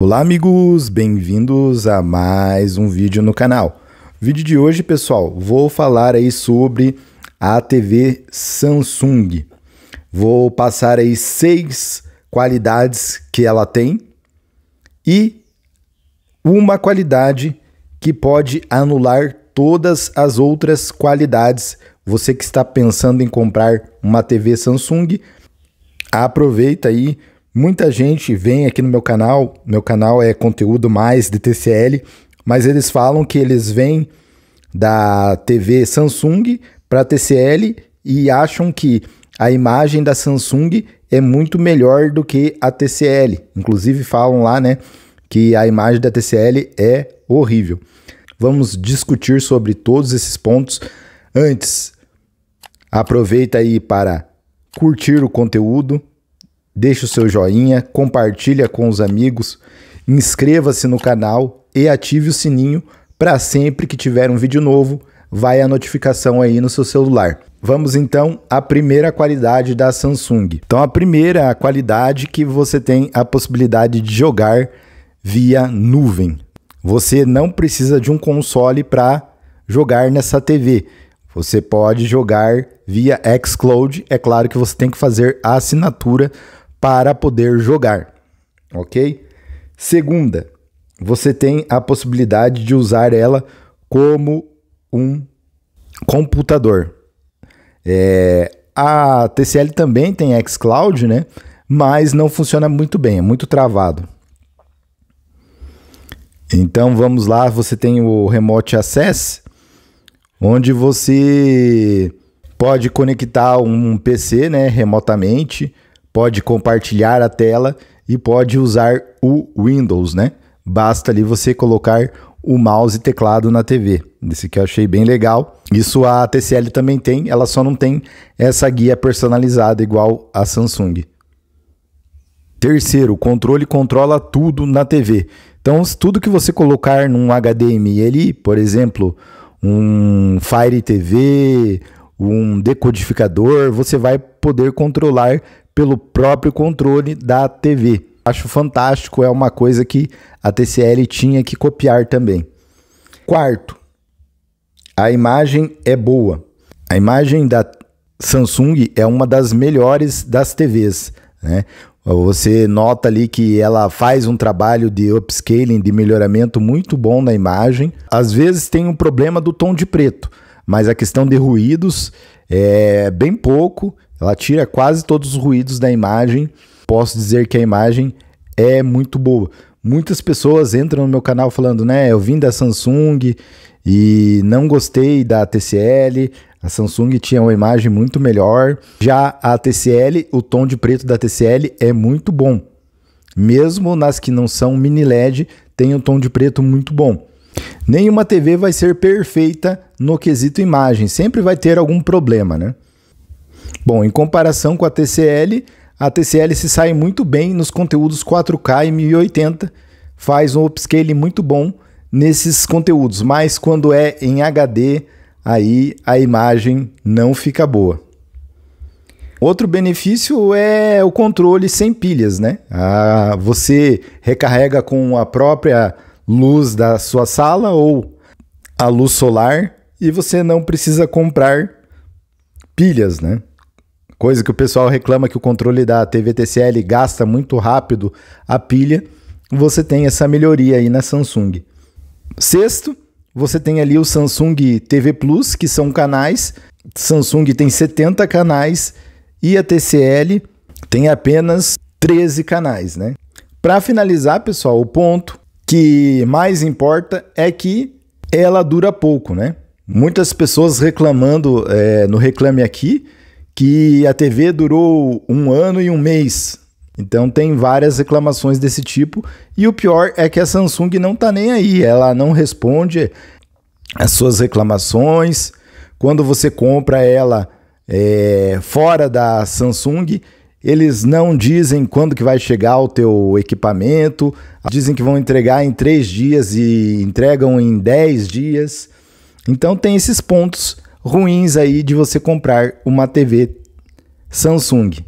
Olá amigos, bem-vindos a mais um vídeo no canal. Vídeo de hoje, pessoal, vou falar aí sobre a TV Samsung. Vou passar aí seis qualidades que ela tem e uma qualidade que pode anular todas as outras qualidades. Você que está pensando em comprar uma TV Samsung, aproveita aí Muita gente vem aqui no meu canal, meu canal é conteúdo mais de TCL, mas eles falam que eles vêm da TV Samsung para TCL e acham que a imagem da Samsung é muito melhor do que a TCL. Inclusive falam lá, né, que a imagem da TCL é horrível. Vamos discutir sobre todos esses pontos. Antes, aproveita aí para curtir o conteúdo, deixe o seu joinha, compartilha com os amigos, inscreva-se no canal e ative o sininho para sempre que tiver um vídeo novo, vai a notificação aí no seu celular. Vamos então à primeira qualidade da Samsung. Então a primeira qualidade que você tem a possibilidade de jogar via nuvem. Você não precisa de um console para jogar nessa TV. Você pode jogar via Xcloud. É claro que você tem que fazer a assinatura para poder jogar, ok? Segunda, você tem a possibilidade de usar ela como um computador. É, a TCL também tem xCloud, né? Mas não funciona muito bem, é muito travado. Então vamos lá, você tem o Remote Access, onde você pode conectar um PC né, remotamente pode compartilhar a tela e pode usar o Windows, né? Basta ali você colocar o mouse e teclado na TV. Esse que eu achei bem legal. Isso a TCL também tem, ela só não tem essa guia personalizada igual a Samsung. Terceiro, o controle controla tudo na TV. Então, tudo que você colocar num HDMI ali, por exemplo, um Fire TV, um decodificador, você vai poder controlar pelo próprio controle da TV. Acho fantástico, é uma coisa que a TCL tinha que copiar também. Quarto, a imagem é boa. A imagem da Samsung é uma das melhores das TVs. Né? Você nota ali que ela faz um trabalho de upscaling, de melhoramento muito bom na imagem. Às vezes tem um problema do tom de preto, mas a questão de ruídos é bem pouco ela tira quase todos os ruídos da imagem. Posso dizer que a imagem é muito boa. Muitas pessoas entram no meu canal falando, né? Eu vim da Samsung e não gostei da TCL. A Samsung tinha uma imagem muito melhor. Já a TCL, o tom de preto da TCL é muito bom. Mesmo nas que não são mini LED, tem um tom de preto muito bom. Nenhuma TV vai ser perfeita no quesito imagem, sempre vai ter algum problema, né? Bom, em comparação com a TCL, a TCL se sai muito bem nos conteúdos 4K e 1080, faz um upscale muito bom nesses conteúdos, mas quando é em HD, aí a imagem não fica boa. Outro benefício é o controle sem pilhas, né? Ah, você recarrega com a própria luz da sua sala ou a luz solar e você não precisa comprar pilhas, né? Coisa que o pessoal reclama que o controle da TV TCL gasta muito rápido a pilha, você tem essa melhoria aí na Samsung. Sexto, você tem ali o Samsung TV Plus, que são canais. Samsung tem 70 canais e a TCL tem apenas 13 canais, né? Para finalizar, pessoal, o ponto que mais importa é que ela dura pouco, né? Muitas pessoas reclamando é, no Reclame Aqui que a TV durou um ano e um mês. Então tem várias reclamações desse tipo. E o pior é que a Samsung não tá nem aí, ela não responde as suas reclamações. Quando você compra ela é, fora da Samsung, eles não dizem quando que vai chegar o teu equipamento, dizem que vão entregar em três dias e entregam em dez dias. Então tem esses pontos ruins aí de você comprar uma TV Samsung.